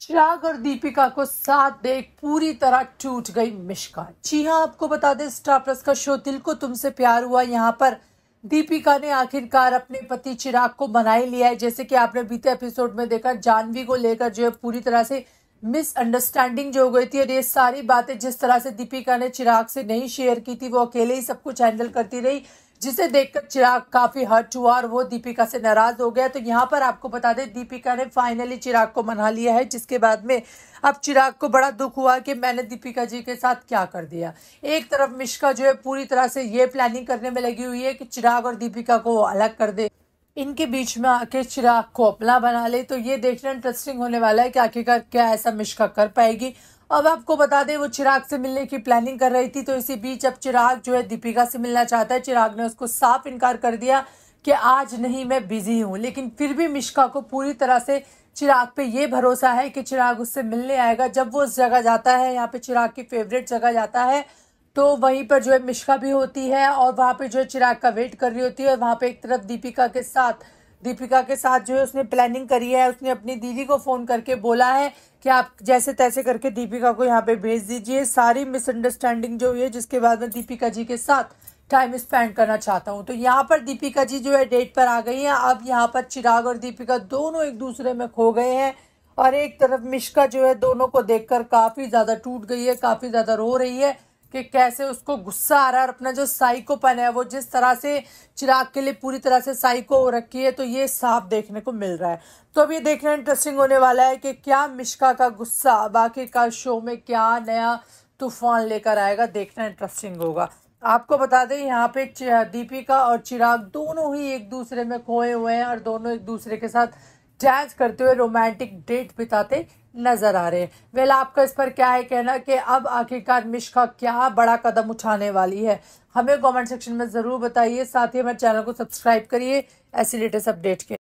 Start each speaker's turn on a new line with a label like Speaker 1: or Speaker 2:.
Speaker 1: चिराग और दीपिका को साथ देख पूरी तरह टूट गई मिश्का जी हाँ आपको बता दें स्टार प्लस का शो दिल को तुमसे प्यार हुआ यहाँ पर दीपिका ने आखिरकार अपने पति चिराग को मना ही लिया है जैसे कि आपने बीते एपिसोड में देखा जानवी को लेकर जो है पूरी तरह से मिसअंडरस्टैंडिंग जो हो गई थी और ये सारी बातें जिस तरह से दीपिका ने चिराग से नहीं शेयर की थी वो अकेले ही सब कुछ हैंडल करती रही जिसे देखकर चिराग काफी हर्ट हुआ और वो दीपिका से नाराज हो गया तो यहाँ पर आपको बता दें दीपिका ने फाइनली चिराग को मना लिया है जिसके बाद में अब चिराग को बड़ा दुख हुआ कि मैंने दीपिका जी के साथ क्या कर दिया एक तरफ मिश्का जो है पूरी तरह से ये प्लानिंग करने में लगी हुई है कि चिराग और दीपिका को अलग कर दे इनके बीच में आके चिराग को अपना बना ले तो ये देखना इंटरेस्टिंग होने वाला है कि आखिरकार क्या ऐसा मिश्का कर पाएगी अब आपको बता दें वो चिराग से मिलने की प्लानिंग कर रही थी तो इसी बीच अब चिराग जो है दीपिका से मिलना चाहता है चिराग ने उसको साफ इनकार कर दिया कि आज नहीं मैं बिजी हूँ लेकिन फिर भी मिश्का को पूरी तरह से चिराग पे ये भरोसा है कि चिराग उससे मिलने आएगा जब वो उस जगह जाता है यहाँ पे चिराग की फेवरेट जगह जाता है तो वहीं पर जो है मिश्का भी होती है और वहाँ पे जो है चिराग का वेट कर रही होती है और वहाँ पे एक तरफ दीपिका के साथ दीपिका के साथ जो है उसने प्लानिंग करी है उसने अपनी दीदी को फ़ोन करके बोला है कि आप जैसे तैसे करके दीपिका को यहाँ पे भेज दीजिए सारी मिसअंडरस्टैंडिंग जो हुई है जिसके बाद में दीपिका जी के साथ टाइम स्पेंड करना चाहता हूँ तो यहाँ पर दीपिका जी जो है डेट पर आ गई हैं अब यहाँ पर चिराग और दीपिका दोनों एक दूसरे में खो गए हैं और एक तरफ मिश्का जो है दोनों को देखकर काफ़ी ज़्यादा टूट गई है काफ़ी ज़्यादा रो रही है कि कैसे उसको गुस्सा आ रहा है और अपना जो साइकोपन है वो जिस तरह से चिराग के लिए पूरी तरह से साइको हो रखी है तो ये साफ देखने को मिल रहा है तो अब ये देखना इंटरेस्टिंग होने वाला है कि क्या मिश्का का गुस्सा बाकी का शो में क्या नया तूफान लेकर आएगा देखना इंटरेस्टिंग होगा आपको बता दें यहाँ पे दीपिका और चिराग दोनों ही एक दूसरे में खोए हुए हैं और दोनों एक दूसरे के साथ डैंस करते हुए रोमांटिक डेट बिताते नजर आ रहे हैं वेल आपका इस पर क्या है कहना कि अब आखिरकार मिश्का क्या बड़ा कदम उठाने वाली है हमें कमेंट सेक्शन में ज़रूर बताइए साथ ही हमारे चैनल को सब्सक्राइब करिए ऐसी लेटेस्ट अपडेट के